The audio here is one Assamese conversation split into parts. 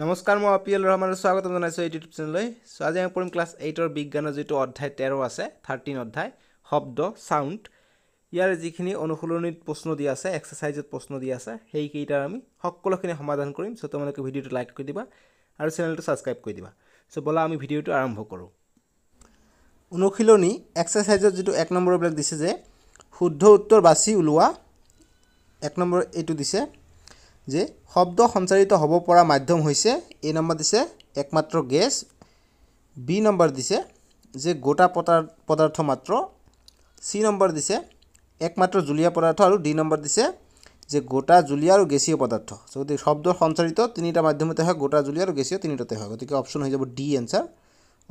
নমস্কাৰ মই অপিএল ৰহমানৰ স্বাগতম জনাইছোঁ ইউটিউব চেনেললৈ চ' আজি আমি পঢ়িম ক্লাছ এইটৰ বিজ্ঞানৰ যিটো অধ্যায় তেৰ আছে থাৰ্টিন অধ্যায় শব্দ ছাউণ্ড ইয়াৰ যিখিনি অনুশীলনীত প্ৰশ্ন দি আছে এক্সাৰচাইজত প্ৰশ্ন দি আছে সেইকেইটাৰ আমি সকলোখিনি সমাধান কৰিম চ' তোমালোকে ভিডিঅ'টো লাইক কৰি দিবা আৰু চেনেলটো ছাবস্ক্ৰাইব কৰি দিবা চ' ব'লা আমি ভিডিঅ'টো আৰম্ভ কৰোঁ অনুশীলনী এক্সাৰচাইজত যিটো এক নম্বৰবিলাক দিছে যে শুদ্ধ উত্তৰ বাছি ওলোৱা এক নম্বৰ এইটো দিছে যে শব্দ সঞ্চাৰিত হ'ব পৰা মাধ্যম হৈছে এ নম্বৰ দিছে একমাত্ৰ গেছ বি নম্বৰ দিছে যে গোটা পতাৰ পদাৰ্থ মাত্ৰ চি নম্বৰ দিছে একমাত্ৰ জুলীয়া পদাৰ্থ আৰু ডি নম্বৰ দিছে যে গোটা জুলীয়া আৰু গেছীয় পদাৰ্থ চ' গতিকে শব্দ সঞ্চাৰিত তিনিটা মাধ্যমতে হয় গোটা জুলীয়া আৰু গেছীয় তিনিটাতে হয় গতিকে অপশ্যন হৈ যাব ডি এনচাৰ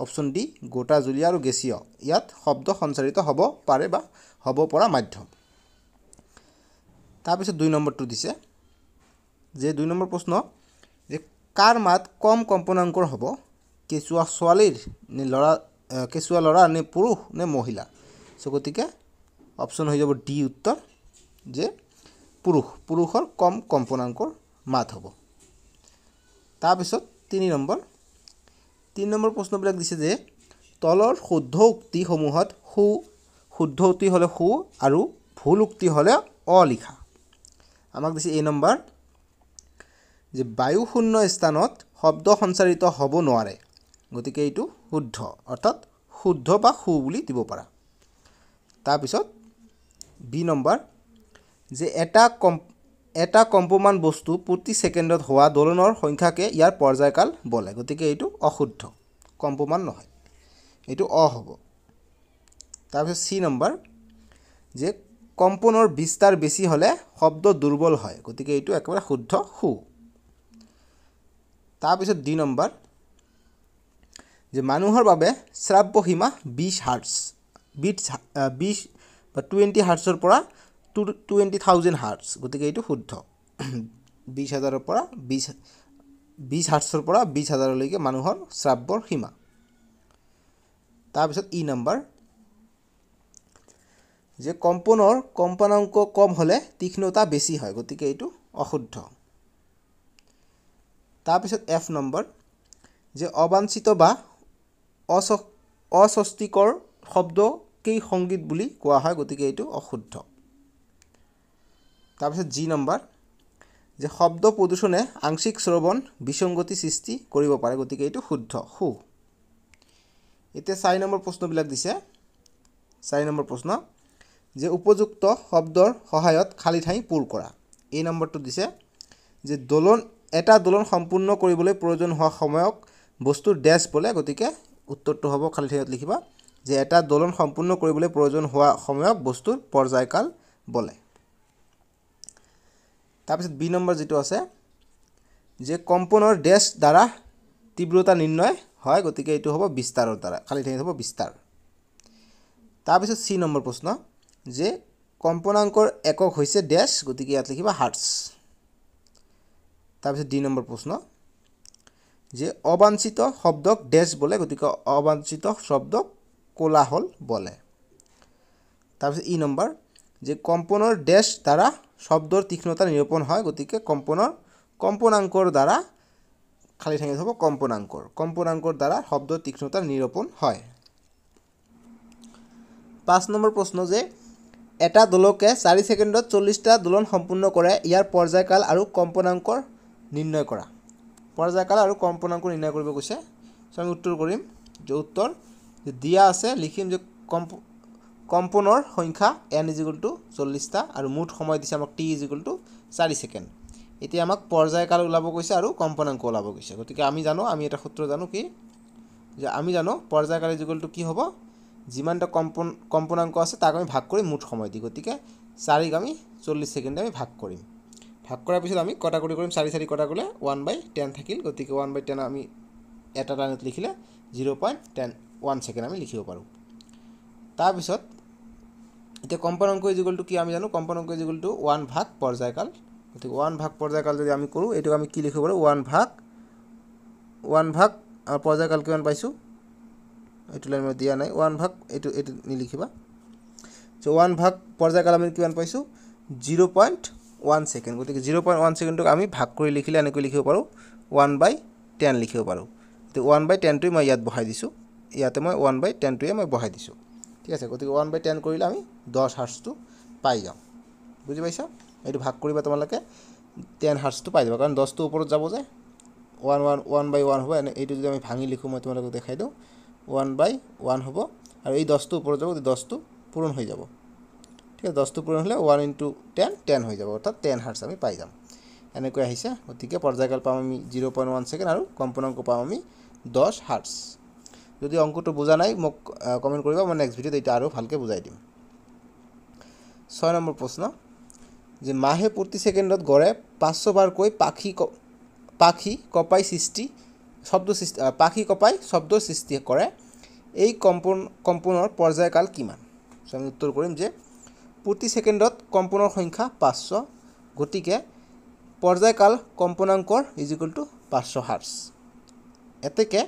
অপশ্যন ডি গোটা জুলীয়া আৰু গেছীয় ইয়াত শব্দ সঞ্চাৰিত হ'ব পাৰে বা হ'ব পৰা মাধ্যম তাৰপিছত দুই নম্বৰটো দিছে যে দুই নম্বৰ প্ৰশ্ন যে কাৰ মাত কম কম্পনাংকৰ হব কেঁচুৱা ছোৱালীৰ নে ল'ৰা কেঁচুৱা ল'ৰা নে পুৰুষ নে মহিলা চ' গতিকে অপশ্যন হৈ যাব ডি উত্তৰ যে পুৰুষ পুৰুষৰ কম কম্পনাংকৰ মাত হব তাৰপিছত তিনি নম্বৰ তিনি নম্বৰ প্ৰশ্নবিলাক দিছে যে তলৰ শুদ্ধ উক্তিসমূহত সু শুদ্ধ উক্তি হলে সু আৰু ভুল উক্তি হলে অলিখা আমাক দিছে এই নম্বৰ যে বায়ু শূন্য স্থানত শব্দ সঞ্চাৰিত হ'ব নোৱাৰে গতিকে এইটো শুদ্ধ অৰ্থাৎ শুদ্ধ বা সু বুলি দিব পাৰা তাৰপিছত বি নম্বৰ যে এটা কম এটা কম্পমান বস্তু প্ৰতি ছেকেণ্ডত হোৱা দোলনৰ সংখ্যাকে ইয়াৰ পৰ্যায়কাল বলে গতিকে এইটো অশুদ্ধ কম্পমান নহয় এইটো অ হ'ব তাৰপিছত চি নম্বৰ যে কম্পনৰ বিস্তাৰ বেছি হ'লে শব্দ দুৰ্বল হয় গতিকে এইটো একেবাৰে শুদ্ধ সু তাৰপিছত দুই নম্বৰ যে মানুহৰ বাবে শ্ৰাব্য সীমা বিছ হাৰ্টছ বিছ বিছ বা টুৱেণ্টি হাৰ্টছৰ পৰা টু টুৱেণ্টি থাউজেণ্ড হাৰ্টছ গতিকে এইটো শুদ্ধ বিছ হাজাৰৰ পৰা বিছ বিছ হাৰ্টছৰ পৰা বিছ হাজাৰলৈকে মানুহৰ শ্ৰাব্যৰ সীমা তাৰপিছত ই নম্বৰ যে কম্পনৰ কম্পনাংক কম হ'লে তীক্ষ্ণতা বেছি হয় গতিকে এইটো অশুদ্ধ তাৰপিছত এফ নম্বৰ যে অবাঞ্চিত বা অস অস্বস্তিকৰ শব্দ কেই সংগীত বুলি কোৱা হয় গতিকে এইটো অশুদ্ধ তাৰপিছত জি নম্বৰ যে শব্দ প্ৰদূষণে আংশিক শ্ৰৱণ বিসংগতি সৃষ্টি কৰিব পাৰে গতিকে এইটো শুদ্ধ সু এতিয়া চাৰি নম্বৰ প্ৰশ্নবিলাক দিছে চাৰি নম্বৰ প্ৰশ্ন যে উপযুক্ত শব্দৰ সহায়ত খালী ঠাই পূৰ কৰা এই নম্বৰটো দিছে যে দলন এটা দোলন সম্পূৰ্ণ কৰিবলৈ প্ৰয়োজন হোৱা সময়ক বস্তুৰ ডেছ বোলে গতিকে উত্তৰটো হ'ব খালী ঠাইত লিখিবা যে এটা দোলন সম্পূৰ্ণ কৰিবলৈ প্ৰয়োজন হোৱা সময়ক বস্তুৰ পৰ্যায়কাল বোলে তাৰপিছত বি নম্বৰ যিটো আছে যে কম্পনৰ ডেছ দ্বাৰা তীব্ৰতা নিৰ্ণয় হয় গতিকে এইটো হ'ব বিস্তাৰৰ দ্বাৰা খালী ঠাইত হ'ব বিস্তাৰ তাৰপিছত চি নম্বৰ প্ৰশ্ন যে কম্পনাংকৰ একক হৈছে ডেছ গতিকে ইয়াত লিখিবা হাৰ্টছ তাৰপিছত দুই নম্বৰ প্ৰশ্ন যে অবাঞ্ছিত শব্দক ডেছ বলে গতিকে অবাঞ্ছিত শব্দক কোলাহল বলে তাৰপিছত ই নম্বৰ যে কম্পনৰ ডেছ দ্বাৰা শব্দৰ তীক্ষ্ণতা নিৰূপণ হয় গতিকে কম্পনৰ কম্পনাংকৰ দ্বাৰা খালি ঠাঙি হ'ব কম্পনাংকৰ কম্পনাংকৰ দ্বাৰা শব্দ তীক্ষ্ণতা নিৰূপণ হয় পাঁচ নম্বৰ প্ৰশ্ন যে এটা দলকে চাৰি ছেকেণ্ডত চল্লিছটা দোলন সম্পূৰ্ণ কৰে ইয়াৰ পৰ্যায়কাল আৰু কম্পনাংকৰ নিৰ্ণয় কৰা পৰ্যায়কাল আৰ কম্পনাঙ্ক নিৰ্ণয় কৰিব কৈছে চ' আমি উত্তৰ কৰিম যে উত্তৰ দিয়া আছে লিখিম যে কম্পনৰ সংখ্যা এন ইজ টু চল্লিছটা আৰু মুঠ সময় দিছে আমাক টি ইজ টু চাৰি ছেকেণ্ড এতিয়া আমাক পৰ্যায়কাল ওলাব কৈছে আৰু কম্পনাংক ওলাব কৈছে গতিকে আমি জানো আমি এটা সূত্ৰ জানো কি যে আমি জানো পৰ্যায়কাল ইজ টু কি হব যানটা কম্পন কম্পনাংক আছে তাক আমি ভাগ করি মুঠ সময় দি গতিকে চাৰিক আমি চল্লিছ ছেকেণ্ডে আমি ভাগ কৰিম ভাগ কৰাৰ পিছত আমি কটা কটাকুটি কৰিম চাৰি চাৰি কটা কটাকুলে ওৱান বাই টেন থাকিল গতিকে ওৱান বাই টেন আমি এটা টাইমত লিখিলে zero' point ten one second আমি লিখিব পাৰোঁ তাৰপিছত এতিয়া কম্পন অংক যিগুলটো কি আমি জানো কম্পন অংক যিগুলটো ওৱান ভাগ পৰ্যায়কাল গতিকে ওৱান ভাগ পৰ্যায়কাল যদি আমি কৰোঁ এইটোক আমি কি লিখিব পাৰোঁ ওৱান ভাগ ওৱান ভাগ পৰ্যায়কাল কিমান পাইছোঁ এইটো লাইন মই দিয়া নাই ওৱান ভাগ এইটো এইটো নিলিখিবা চ' ওৱান ভাগ পৰ্যায়কাল আমি কিমান পাইছোঁ জিৰ' পইণ্ট ওৱান ছেকেণ্ড গতিকে জিৰ' পইণ্ট ওৱান ছেকেণ্ডটোক আমি ভাগ কৰি লিখিলে এনেকৈ লিখিব পাৰোঁ ওৱান বাই টেন লিখিব পাৰোঁ গতিকে ওৱান বাই টেনটোৱে মই ইয়াত বহাই দিছোঁ ইয়াতে মই ওৱান বাই টেনটোৱে মই বহাই দিছোঁ ঠিক আছে গতিকে ওৱান বাই টেন কৰিলে আমি দহ হাৰ্চটো পাই যাওঁ বুজি পাইছা এইটো ভাগ কৰিবা তোমালোকে টেন হাৰ্চটো পাই যাব কাৰণ দহটো ওপৰত যাব যে one one one by one হ'ব এনে এইটো যদি আমি ভাঙি লিখোঁ মই তোমালোকক দেখাই দিওঁ ওৱান বাই ওৱান হ'ব আৰু এই দহটো ওপৰত যাব গতিকে দহটো পূৰণ হৈ যাব ঠিক আছে দশটো পূরণ হলে ওয়ান ইন্টু টেন টেন হয়ে যাবে অর্থাৎ টেন হার্টস আমি পাই যাব এনেক আছে গতি পর্যায়কাল পাম আমি জিরো পয়েন্ট ওয়ান সেকেন্ড আর কম্পনাঙ্ক পাম আমি দশ হার্টস যদি অঙ্কটা বোঝা নাই মোক কমেন্ট করবা আমার নেক্সট ভিডিওতে এটা আরও ভালকে বুঝাই দিম ছয় নম্বর প্রশ্ন যে মাহে প্রতি সেকেন্ডত গড়ে পাঁচশো বার কই পাখি পাখি কপাই সৃষ্টি শব্দ সৃষ্টি পাখি কপাই শব্দ সৃষ্টি করে এই কম্পন কম্পনের পর্যায়কাল কিমান আমি উত্তর করিম যে প্ৰতি ছেকেণ্ডত কম্পনৰ সংখ্যা পাঁচশ গতিকে পৰ্যায়কাল কম্পনাংকৰ ইজিকুৱেল টু পাঁচশ হাৰ্চ এতেকে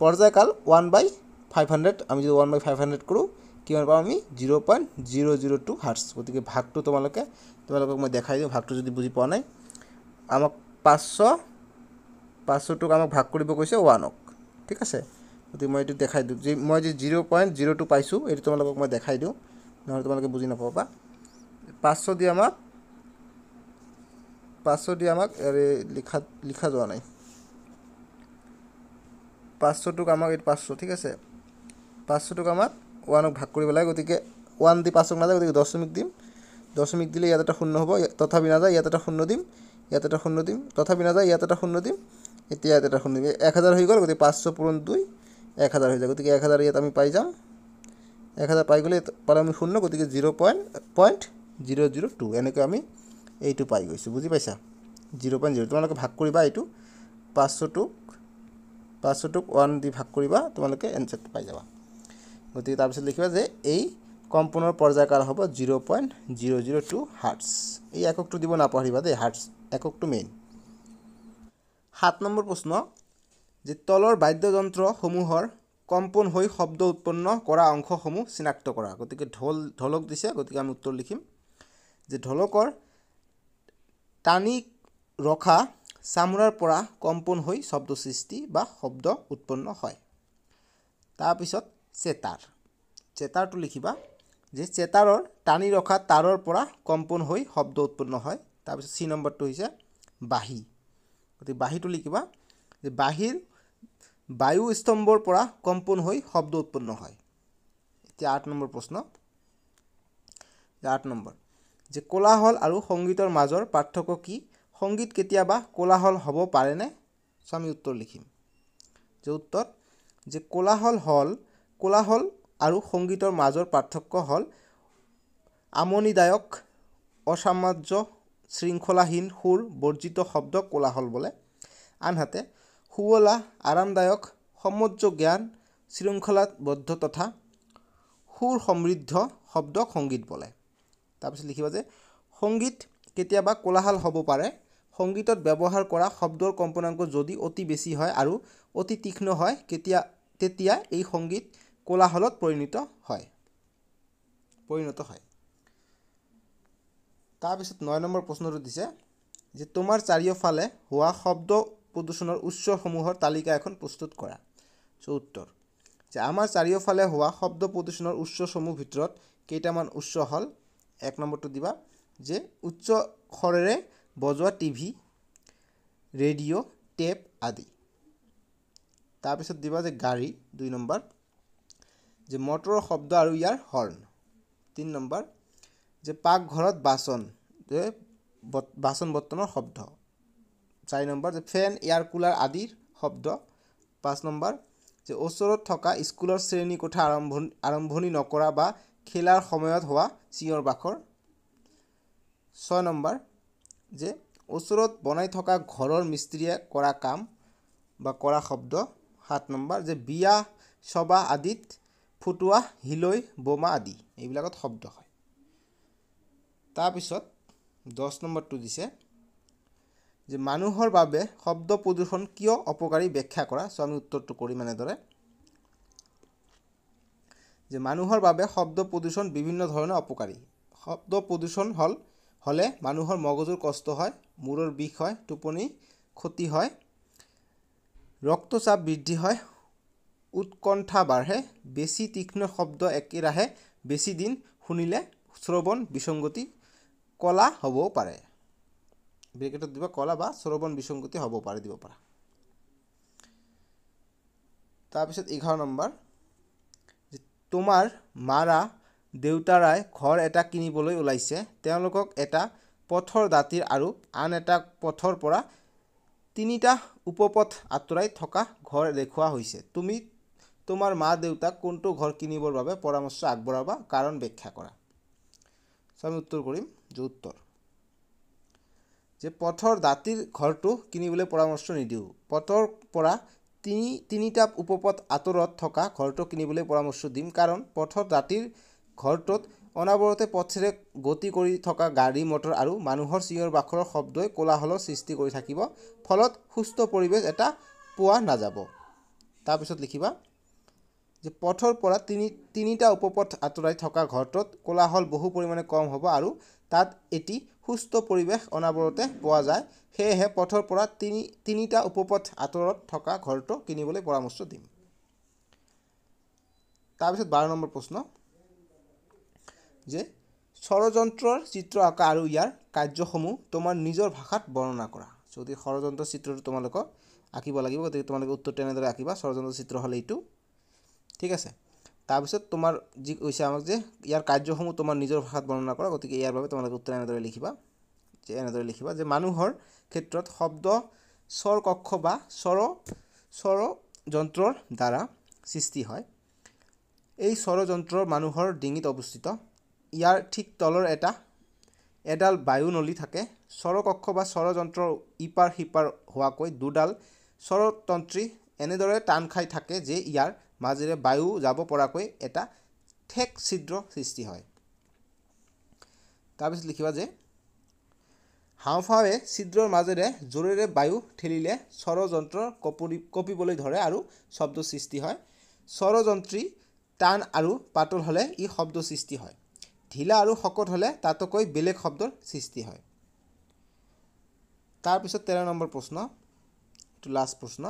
পৰ্যায়কাল ওৱান বাই ফাইভ হাণ্ড্ৰেড আমি যদি ওৱান বাই ফাইভ হাণ্ড্ৰেড কৰোঁ কিমান পাব আমি zero' point zero' zero' two hertz গতিকে ভাগটো তোমালোকে তোমালোকক মই দেখাই দিওঁ ভাগটো যদি বুজি পোৱা নাই আমাক পাঁচশ পাঁচশটোক আমাক ভাগ কৰিব কৈছে ওৱানক ঠিক আছে গতিকে মই এইটো দেখাই দিওঁ যি মই যি জিৰ' পইণ্ট জিৰ' টু পাইছোঁ এইটো তোমালোকক মই দেখাই দিওঁ নহ'লে তোমালোকে বুজি নাপাব বা পাঁচশ দি আমাক পাঁচশ দি আমাক ইয়াৰে লিখা লিখা যোৱা নাই পাঁচশটোক আমাক এই পাঁচশ ঠিক আছে পাঁচশটোক আমাক ওৱানক ভাগ কৰিব লাগে গতিকে ওৱান দি পাঁচক নাযায় গতিকে দশমিক দিম দশমিক দিলে ইয়াত এটা শূন্য হ'ব তথাপি নাযায় ইয়াত এটা শূন্য দিম ইয়াত এটা শূন্য দিম তথাপি নাযায় ইয়াত এটা শূন্য দিম এতিয়া ইয়াত এটা শূন্য দিম এক হাজাৰ হৈ গ'ল গতিকে পাঁচশ পূৰণ দুই এক হাজাৰ হৈ যায় গতিকে এক হাজাৰ ইয়াত আমি পাই যাম এক হাজাৰ পাই গ'লে পালে আমি শূন্য গতিকে zero' point point zero' zero' two এনেকৈ আমি এইটো পাই গৈছোঁ বুজি পাইছা জিৰ' পইণ্ট জিৰ' তোমালোকে ভাগ কৰিবা এইটো পাঁচশটোক পাঁচশটোক ওৱান দি ভাগ কৰিবা তোমালোকে এনচাৰটো পাই যাবা গতিকে তাৰপিছত লিখিবা যে এই কম্পনৰ পৰ্যায়কাল হ'ব zero' point zero' zero' two hertz এই এককটো দিব নাপাহৰিবা দেই হাৰ্টছ এককটো মেইন সাত নম্বৰ প্ৰশ্ন যে তলৰ বাদ্যযন্ত্ৰসমূহৰ কম্পন হৈ শব্দ উৎপন্ন কৰা অংশসমূহ চিনাক্ত কৰা গতিকে ঢোল ঢোলক দিছে গতিকে আমি উত্তৰ লিখিম যে ঢোলকৰ টানি ৰখা চামৰাৰ পৰা কম্পন হৈ শব্দ সৃষ্টি বা শব্দ উৎপন্ন হয় তাৰপিছত চেতাৰ চেতাৰটো লিখিবা যে চেতাৰৰ টানি ৰখা তাঁৰৰ পৰা কম্পন হৈ শব্দ উৎপন্ন হয় তাৰপিছত চি নম্বৰটো হৈছে বাঁহী গতিকে বাঁহীটো লিখিবা যে বাঁহীৰ বায়ু স্তম্ভৰ পৰা কম্পন হৈ শব্দ উৎপন্ন হয় এতিয়া আঠ নম্বৰ প্ৰশ্ন আঠ নম্বৰ যে কোলাহল আৰু সংগীতৰ মাজৰ পাৰ্থক্য কি সংগীত কেতিয়াবা কোলাহল হ'ব পাৰেনে আমি উত্তৰ লিখিম যে উত্তৰ যে কোলাহল হল কোলাহল আৰু সংগীতৰ মাজৰ পাৰ্থক্য হ'ল আমনিদায়ক অসামাজ্য শৃংখলাহীন সুৰ বৰ্জিত শব্দ কোলাহল বোলে আনহাতে সুৱলা আৰামদায়ক সমজ্জ জ্ঞান শৃংখলাবদ্ধ তথা সুৰ সমৃদ্ধ শব্দ সংগীত বোলে তাৰপিছত লিখিবা যে সংগীত কেতিয়াবা কোলাহল হ'ব পাৰে সংগীতত ব্যৱহাৰ কৰা শব্দৰ কম্পনাংক যদি অতি বেছি হয় আৰু অতি তীক্ষ্ণ হয় কেতিয়া তেতিয়া এই সংগীত কোলাহলত পৰিণত হয় পৰিণত হয় তাৰপিছত নয় নম্বৰ প্ৰশ্নটো দিছে যে তোমাৰ চাৰিওফালে হোৱা শব্দ প্ৰদূষণৰ উৎসসমূহৰ তালিকা এখন প্ৰস্তুত কৰা চ' উত্তৰ যে আমাৰ চাৰিওফালে হোৱা শব্দ প্ৰদূষণৰ উৎসসমূহৰ ভিতৰত কেইটামান উৎস হ'ল এক নম্বৰটো দিবা যে উচ্চ স্বৰেৰে বজোৱা টিভি ৰেডিঅ' টেপ আদি তাৰপিছত দিবা যে গাড়ী দুই নম্বৰ যে মটৰৰ শব্দ আৰু ইয়াৰ হৰ্ণ তিনি নম্বৰ যে পাকঘৰত বাচন যে বাচন বৰ্তনৰ শব্দ চাৰি নম্বৰ যে ফেন এয়াৰ কুলাৰ আদিৰ শব্দ পাঁচ নম্বৰ যে ওচৰত থকা স্কুলৰ শ্ৰেণীকোঠা আৰম্ভ আৰম্ভণি নকৰা বা খেলাৰ সময়ত হোৱা চিঞৰ বাখৰ ছয় নম্বৰ যে ওচৰত বনাই থকা ঘৰৰ মিস্ত্ৰীয়ে কৰা কাম বা কৰা শব্দ সাত নম্বৰ যে বিয়া সবাহ আদিত ফুটুৱা হিলৈ বোমা আদি এইবিলাকত শব্দ হয় তাৰপিছত দহ নম্বৰটো দিছে যে মানুহৰ বাবে শব্দ প্ৰদূষণ কিয় অপকাৰী ব্যাখ্যা কৰা চ' আমি উত্তৰটো কৰিম এনেদৰে যে মানুহৰ বাবে শব্দ প্ৰদূষণ বিভিন্ন ধৰণে অপকাৰী শব্দ প্ৰদূষণ হ'ল হ'লে মানুহৰ মগজুৰ কষ্ট হয় মূৰৰ বিষ হয় টোপনি ক্ষতি হয় ৰক্তচাপ বৃদ্ধি হয় উৎকণ্ঠা বাঢ়ে বেছি তীক্ষ্ণ শব্দ একেৰাহে বেছি দিন শুনিলে শ্ৰৱণ বিসংগতি কলা হ'বও পাৰে ব্ৰেকেটত দিব কলা বা শ্ৰৱণ বিসংগতি হ'ব পাৰে দিব পাৰা তাৰপিছত এঘাৰ নম্বৰ তোমাৰ মাৰা দেউতাৰাই ঘৰ এটা কিনিবলৈ ওলাইছে তেওঁলোকক এটা পথৰ দাঁতিৰ আৰু আন এটা পথৰ পৰা তিনিটা উপপথ আঁতৰাই থকা ঘৰ দেখুওৱা হৈছে তুমি তোমাৰ মা দেউতাক কোনটো ঘৰ কিনিবৰ বাবে পৰামৰ্শ আগবঢ়াবা কাৰণ ব্যাখ্যা কৰা চ আমি উত্তৰ কৰিম যে উত্তৰ যে পথৰ দাঁতিৰ ঘৰটো কিনিবলৈ পৰামৰ্শ নিদিওঁ পথৰ পৰা তিনি তিনিটা উপপথ আঁতৰত থকা ঘৰটো কিনিবলৈ পৰামৰ্শ দিম কাৰণ পথৰ দাঁতিৰ ঘৰটোত অনাবৰতে পথেৰে গতি কৰি থকা গাড়ী মটৰ আৰু মানুহৰ চিঞৰ বাখৰৰ শব্দই কোলাহলৰ সৃষ্টি কৰি থাকিব ফলত সুস্থ পৰিৱেশ এটা পোৱা নাযাব তাৰপিছত লিখিবা যে পথৰ পৰা তিনি তিনিটা উপপথ আঁতৰাই থকা ঘৰটোত কোলাহল বহু পৰিমাণে কম হ'ব আৰু তাত এটি সুস্থ পৰিৱেশ অনাবৰতে পোৱা যায় সেয়েহে পথৰ পৰা তিনি তিনিটা উপপথ আঁতৰত থকা ঘৰটো কিনিবলৈ পৰামৰ্শ দিম তাৰপিছত বাৰ নম্বৰ প্ৰশ্ন যে ষড়যন্ত্ৰৰ চিত্ৰ অঁকা আৰু ইয়াৰ কাৰ্যসমূহ তোমাৰ নিজৰ ভাষাত বৰ্ণনা কৰা যদি ষড়যন্ত্ৰ চিত্ৰটো তোমালোকক আঁকিব লাগিব গতিকে তোমালোকে উত্তৰটো এনেদৰে আঁকিবা ষড়যন্ত্ৰ চিত্ৰ হ'লে এইটো ঠিক আছে তাৰপিছত তোমাৰ যি কৈছে আমাক যে ইয়াৰ কাৰ্যসমূহ তোমাৰ নিজৰ ভাষাত বৰ্ণনা কৰা গতিকে ইয়াৰ বাবে তোমালোকে উত্তৰ এনেদৰে লিখিবা যে এনেদৰে লিখিবা যে মানুহৰ ক্ষেত্ৰত শব্দ স্বৰ কক্ষ বা স্বৰ স্বৰযন্ত্ৰৰ দ্বাৰা সৃষ্টি হয় এই স্বৰযন্ত্ৰৰ মানুহৰ ডিঙিত অৱস্থিত ইয়াৰ ঠিক তলৰ এটা এডাল বায়ু নলী থাকে স্বৰকক্ষ বা স্বৰযন্ত্ৰৰ ইপাৰ সিপাৰ হোৱাকৈ দুডাল স্বৰতন্ত্ৰী এনেদৰে টান খাই থাকে যে ইয়াৰ মাজেৰে বায়ু যাব পৰাকৈ এটা ঠেক ছিদ্ৰ সৃষ্টি হয় তাৰপিছত লিখিবা যে হাওঁফাওৱে ছিদ্ৰৰ মাজেৰে জোৰেৰে বায়ু ঠেলিলে স্বৰযন্ত্ৰ কপুৰি কঁপিবলৈ ধৰে আৰু শব্দ সৃষ্টি হয় স্বৰযন্ত্ৰী টান আৰু পাতল হ'লে ই শব্দ সৃষ্টি হয় ঢিলা আৰু শকত হ'লে তাতকৈ বেলেগ শব্দৰ সৃষ্টি হয় তাৰপিছত তেৰ নম্বৰ প্ৰশ্ন লাষ্ট প্ৰশ্ন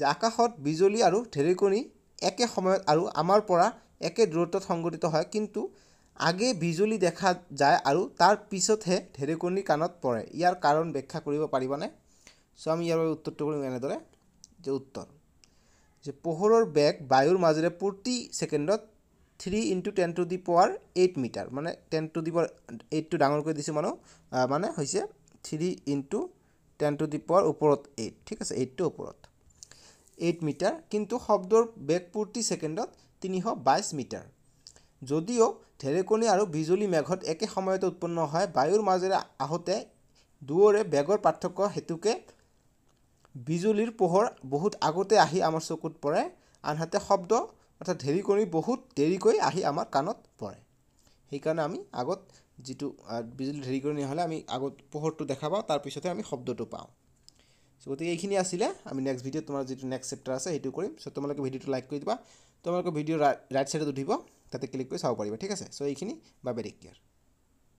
যে আকাশত বিজুলী আৰু ঢেৰেকণি একে সময়ত আৰু আমাৰ পৰা একে দূৰত্বত সংঘটিত হয় কিন্তু আগে বিজুলী দেখা যায় আৰু তাৰ পিছতহে ঢেৰেকনিৰ কাণত পৰে ইয়াৰ কাৰণ ব্যাখ্যা কৰিব পাৰিবানে চ' আমি ইয়াৰ বাবে উত্তৰটো কৰিম এনেদৰে যে উত্তৰ যে পোহৰৰ বেগ বায়ুৰ মাজেৰে প্ৰতি ছেকেণ্ডত three into ten to the power eight metre মানে টেন টু দি পাৱাৰ এইটটো ডাঙৰকৈ দিছোঁ মানুহ মানে হৈছে three into ten to the power ওপৰত এইট ঠিক আছে এইটটো ওপৰত এইট মিটাৰ কিন্তু শব্দৰ বেগ প্ৰতি ছেকেণ্ডত তিনিশ বাইছ মিটাৰ যদিও ঢেৰেকনি আৰু বিজুলী মেঘত একে সময়তে উৎপন্ন হয় বায়ুৰ মাজেৰে আহোঁতে দুয়োৰে বেগৰ পাৰ্থক্য হেতুকে বিজুলীৰ পোহৰ বহুত আগতে আহি আমাৰ চকুত পৰে আনহাতে শব্দ অৰ্থাৎ ঢেৰিকণি বহুত দেৰিকৈ আহি আমাৰ কাণত পৰে সেইকাৰণে আমি আগত যিটো বিজুলী ঢেৰিকণি হ'লে আমি আগত পোহৰটো দেখা পাওঁ তাৰপিছতে আমি শব্দটো পাওঁ চ' গতিকে এইখিনি আছিলে আমি নেক্সট ভিডিঅ' তোমাৰ যিটো নেক্সট চেপ্টাৰ আছে সেইটো কৰিম চ' তোমালোকে ভিডিঅ'টো লাইক কৰি দিবা তোমালোকৰ ভিডিঅ' ৰাইট ছাইডত উঠিব তাতে ক্লিক কৰি চাব পাৰিবা ঠিক আছে চ' এইখিনি বাই বাই টেক কেয়াৰ